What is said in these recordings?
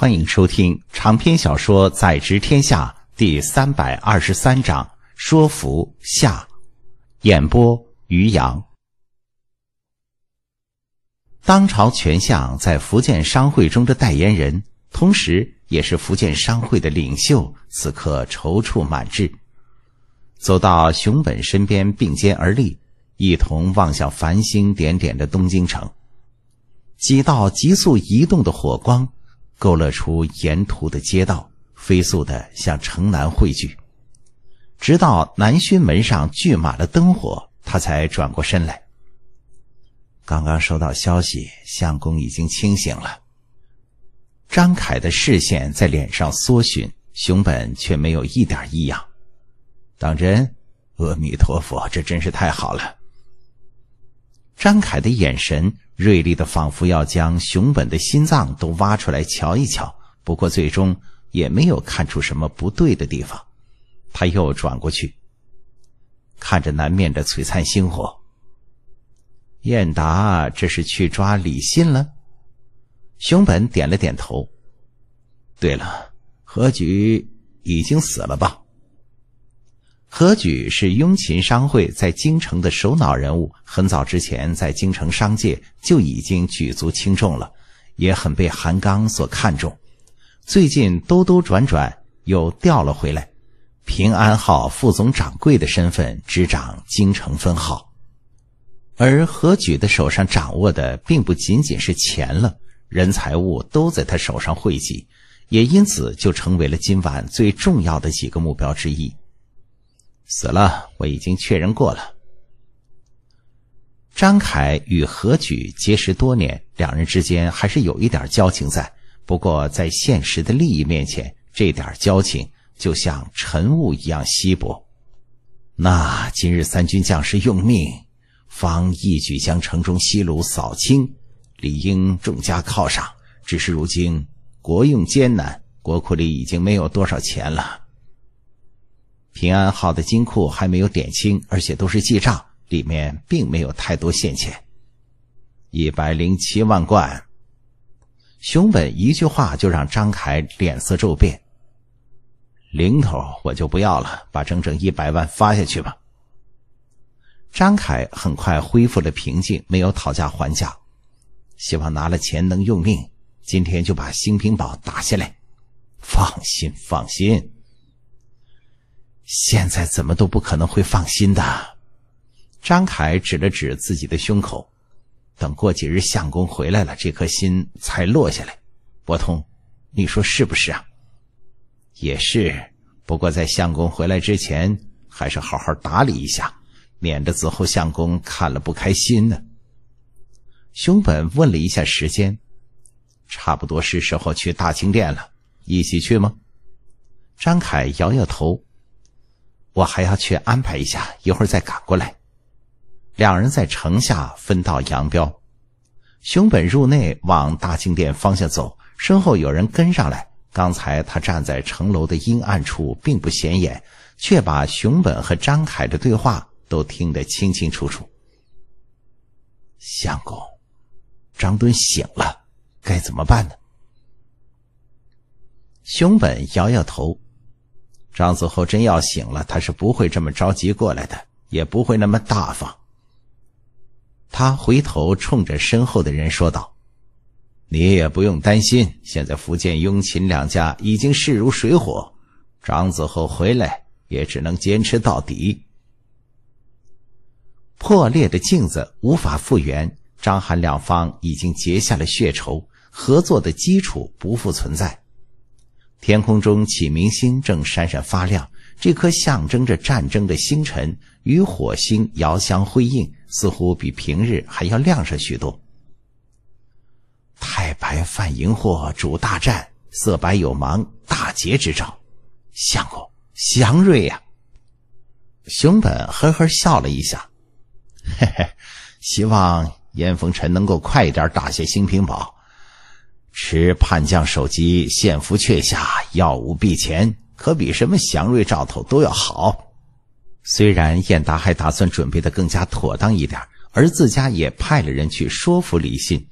欢迎收听长篇小说《在职天下》第三百二十三章《说服下》，演播：于洋。当朝权相在福建商会中的代言人，同时也是福建商会的领袖，此刻踌躇满志，走到熊本身边并肩而立，一同望向繁星点点的东京城。几道急速移动的火光。勾勒出沿途的街道，飞速的向城南汇聚，直到南薰门上聚满了灯火，他才转过身来。刚刚收到消息，相公已经清醒了。张凯的视线在脸上搜寻，熊本却没有一点异样。当真？阿弥陀佛，这真是太好了。张凯的眼神锐利的，仿佛要将熊本的心脏都挖出来瞧一瞧。不过最终也没有看出什么不对的地方。他又转过去，看着南面的璀璨星火。燕达这是去抓李信了。熊本点了点头。对了，何局已经死了吧？何举是雍秦商会在京城的首脑人物，很早之前在京城商界就已经举足轻重了，也很被韩刚所看重。最近兜兜转转又调了回来，平安号副总掌柜的身份执掌京城分号，而何举的手上掌握的并不仅仅是钱了，人财物都在他手上汇集，也因此就成为了今晚最重要的几个目标之一。死了，我已经确认过了。张凯与何举结识多年，两人之间还是有一点交情在。不过在现实的利益面前，这点交情就像晨雾一样稀薄。那今日三军将士用命，方一举将城中西虏扫清，理应重加犒赏。只是如今国用艰难，国库里已经没有多少钱了。平安号的金库还没有点清，而且都是记账，里面并没有太多现钱。一百零七万贯。熊本一句话就让张凯脸色骤变。零头我就不要了，把整整一百万发下去吧。张凯很快恢复了平静，没有讨价还价，希望拿了钱能用命。今天就把兴平堡打下来。放心，放心。现在怎么都不可能会放心的，张凯指了指自己的胸口，等过几日相公回来了，这颗心才落下来。博通，你说是不是啊？也是，不过在相公回来之前，还是好好打理一下，免得子后相公看了不开心呢。熊本问了一下时间，差不多是时候去大清殿了，一起去吗？张凯摇摇头。我还要去安排一下，一会儿再赶过来。两人在城下分道扬镳。熊本入内往大静殿方向走，身后有人跟上来。刚才他站在城楼的阴暗处，并不显眼，却把熊本和张凯的对话都听得清清楚楚。相公，张敦醒了，该怎么办呢？熊本摇摇头。张子厚真要醒了，他是不会这么着急过来的，也不会那么大方。他回头冲着身后的人说道：“你也不用担心，现在福建雍秦两家已经势如水火，张子厚回来也只能坚持到底。破裂的镜子无法复原，张韩两方已经结下了血仇，合作的基础不复存在。”天空中启明星正闪闪发亮，这颗象征着战争的星辰与火星遥相辉映，似乎比平日还要亮上许多。太白犯荧惑，主大战；色白有芒，大劫之兆。相公，祥瑞呀！熊本呵呵笑了一下，嘿嘿，希望燕风臣能够快一点打下兴平堡。持叛将首级献俘阙下，耀武必前，可比什么祥瑞兆头都要好。虽然燕达还打算准备的更加妥当一点，而自家也派了人去说服李信，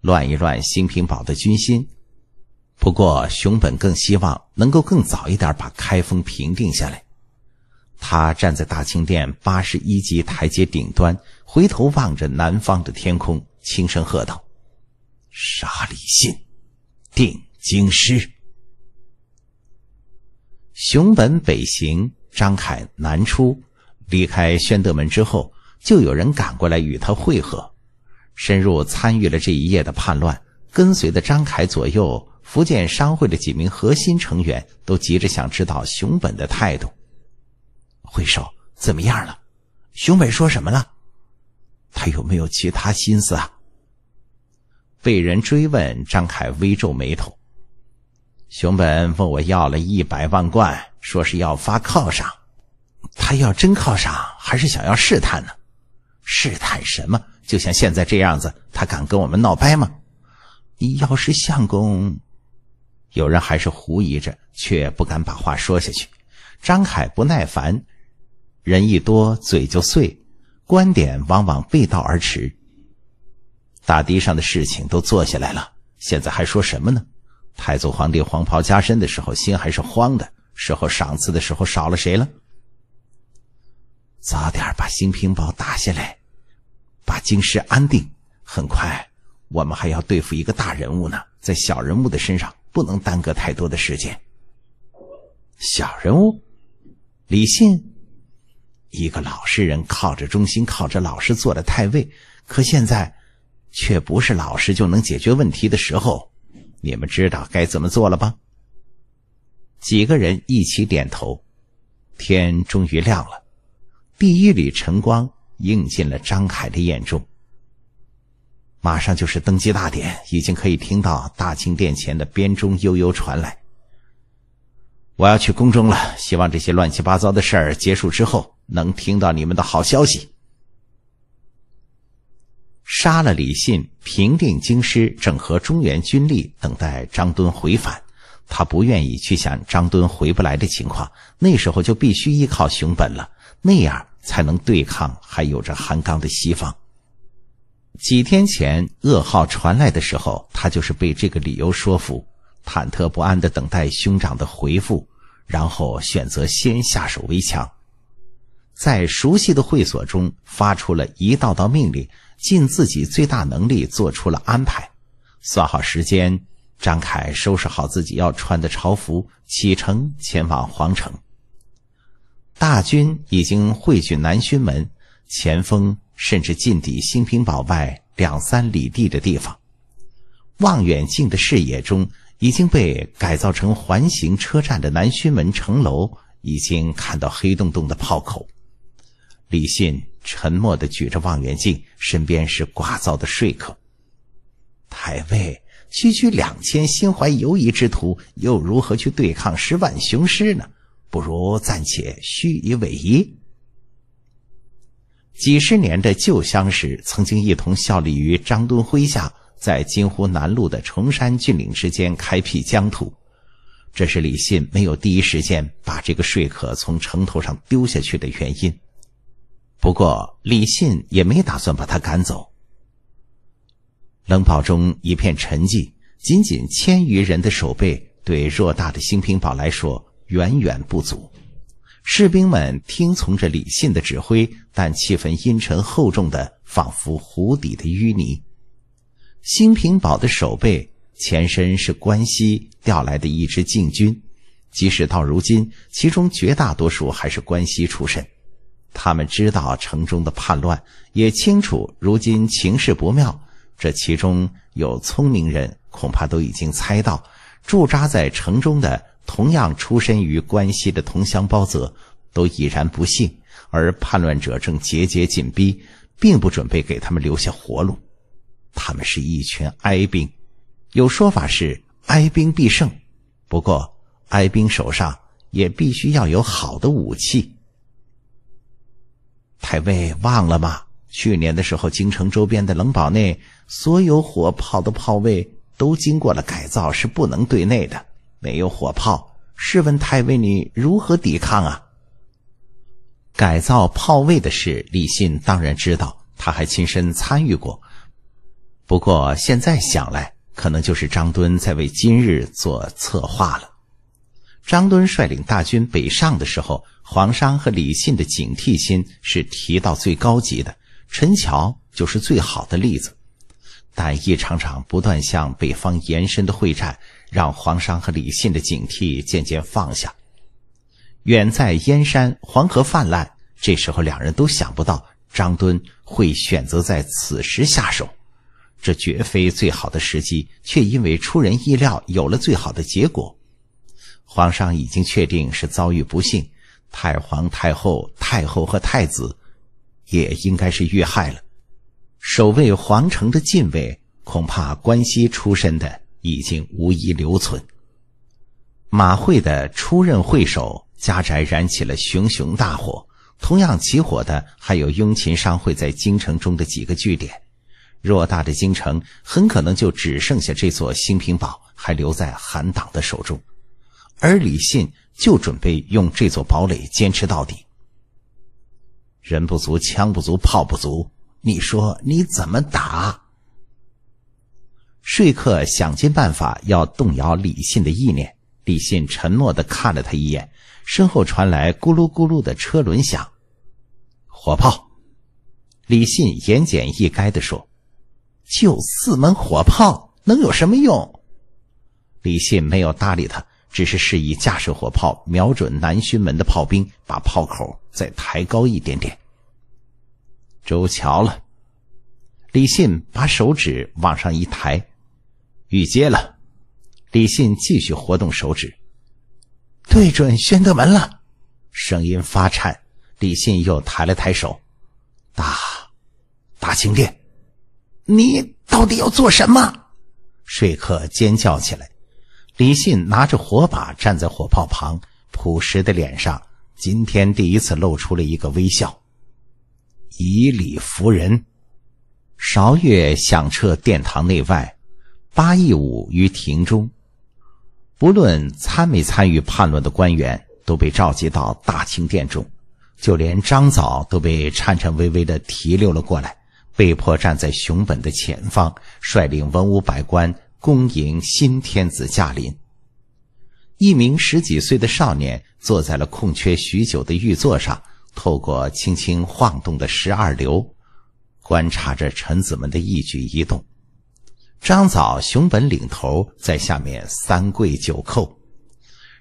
乱一乱兴平堡的军心。不过熊本更希望能够更早一点把开封平定下来。他站在大清殿八十一级台阶顶端，回头望着南方的天空，轻声喝道：“杀李信！”定京师。熊本北行，张凯南出，离开宣德门之后，就有人赶过来与他会合，深入参与了这一夜的叛乱。跟随的张凯左右，福建商会的几名核心成员都急着想知道熊本的态度。会首怎么样了？熊本说什么了？他有没有其他心思啊？被人追问，张凯微皱眉头。熊本问我要了一百万贯，说是要发犒赏。他要真犒赏，还是想要试探呢？试探什么？就像现在这样子，他敢跟我们闹掰吗？要是相公……有人还是狐疑着，却不敢把话说下去。张凯不耐烦，人一多嘴就碎，观点往往背道而驰。大堤上的事情都做下来了，现在还说什么呢？太祖皇帝黄袍加身的时候，心还是慌的。时候赏赐的时候少了谁了？早点把兴平堡打下来，把京师安定。很快，我们还要对付一个大人物呢，在小人物的身上不能耽搁太多的时间。小人物，李信，一个老实人，靠着忠心，靠着老实做了太尉，可现在。却不是老实就能解决问题的时候，你们知道该怎么做了吧？几个人一起点头。天终于亮了，第一缕晨光映进了张凯的眼中。马上就是登基大典，已经可以听到大清殿前的编钟悠悠传来。我要去宫中了，希望这些乱七八糟的事儿结束之后，能听到你们的好消息。杀了李信，平定京师，整合中原军力，等待张敦回返。他不愿意去想张敦回不来的情况，那时候就必须依靠熊本了，那样才能对抗还有着韩刚的西方。几天前噩耗传来的时候，他就是被这个理由说服，忐忑不安的等待兄长的回复，然后选择先下手为强。在熟悉的会所中，发出了一道道命令，尽自己最大能力做出了安排。算好时间，张凯收拾好自己要穿的朝服，启程前往皇城。大军已经汇聚南熏门，前锋甚至近抵兴平堡外两三里地的地方。望远镜的视野中，已经被改造成环形车站的南熏门城楼，已经看到黑洞洞的炮口。李信沉默的举着望远镜，身边是聒噪的说客。太尉，区区两千心怀犹疑之徒，又如何去对抗十万雄师呢？不如暂且虚以委蛇。几十年的旧相识，曾经一同效力于张敦麾下，在金湖南路的崇山峻岭之间开辟疆土，这是李信没有第一时间把这个说客从城头上丢下去的原因。不过，李信也没打算把他赶走。冷堡中一片沉寂，仅仅千余人的守备对偌大的兴平堡来说远远不足。士兵们听从着李信的指挥，但气氛阴沉厚重的，仿佛湖底的淤泥。兴平堡的守备前身是关西调来的一支禁军，即使到如今，其中绝大多数还是关西出身。他们知道城中的叛乱，也清楚如今情势不妙。这其中有聪明人，恐怕都已经猜到，驻扎在城中的同样出身于关西的同乡包泽，都已然不幸，而叛乱者正节节紧逼，并不准备给他们留下活路。他们是一群哀兵，有说法是哀兵必胜，不过哀兵手上也必须要有好的武器。太尉忘了吗？去年的时候，京城周边的冷堡内所有火炮的炮位都经过了改造，是不能对内的。没有火炮，试问太尉你如何抵抗啊？改造炮位的事，李信当然知道，他还亲身参与过。不过现在想来，可能就是张敦在为今日做策划了。张敦率领大军北上的时候，皇商和李信的警惕心是提到最高级的。陈桥就是最好的例子。但一场场不断向北方延伸的会战，让皇商和李信的警惕渐渐放下。远在燕山，黄河泛滥。这时候，两人都想不到张敦会选择在此时下手。这绝非最好的时机，却因为出人意料，有了最好的结果。皇上已经确定是遭遇不幸，太皇太后、太后和太子也应该是遇害了。守卫皇城的禁卫，恐怕关西出身的已经无一留存。马会的出任会首家宅燃起了熊熊大火，同样起火的还有雍秦商会在京城中的几个据点。偌大的京城，很可能就只剩下这座兴平堡还留在韩党的手中。而李信就准备用这座堡垒坚持到底。人不足，枪不足，炮不足，你说你怎么打？说客想尽办法要动摇李信的意念。李信沉默的看了他一眼，身后传来咕噜咕噜的车轮响。火炮，李信言简意赅的说：“就四门火炮，能有什么用？”李信没有搭理他。只是示意架设火炮，瞄准南薰门的炮兵，把炮口再抬高一点点。周桥了，李信把手指往上一抬，玉阶了，李信继续活动手指，对准宣德门了，声音发颤。李信又抬了抬手，大，大清殿，你到底要做什么？说客尖叫起来。李信拿着火把站在火炮旁，朴实的脸上今天第一次露出了一个微笑。以理服人，韶乐响彻殿堂内外，八佾舞于庭中。不论参没参与叛乱的官员都被召集到大清殿中，就连张藻都被颤颤巍巍的提溜了过来，被迫站在熊本的前方，率领文武百官。恭迎新天子驾临。一名十几岁的少年坐在了空缺许久的玉座上，透过轻轻晃动的十二流，观察着臣子们的一举一动。张藻、熊本领头在下面三跪九叩，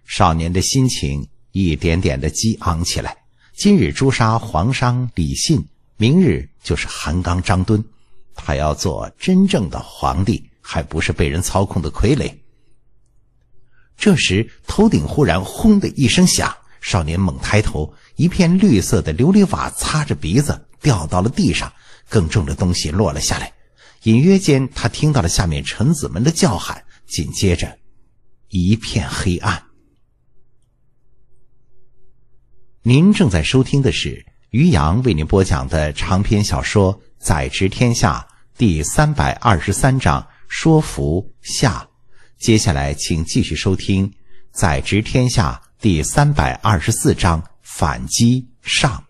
少年的心情一点点的激昂起来。今日诛杀皇商李信，明日就是韩刚、张敦，他要做真正的皇帝。还不是被人操控的傀儡。这时，头顶忽然“轰”的一声响，少年猛抬头，一片绿色的琉璃瓦擦着鼻子掉到了地上，更重的东西落了下来。隐约间，他听到了下面臣子们的叫喊，紧接着，一片黑暗。您正在收听的是于洋为您播讲的长篇小说《宰执天下》第三百二十三章。说服下，接下来请继续收听《宰执天下》第三百二十四章反击上。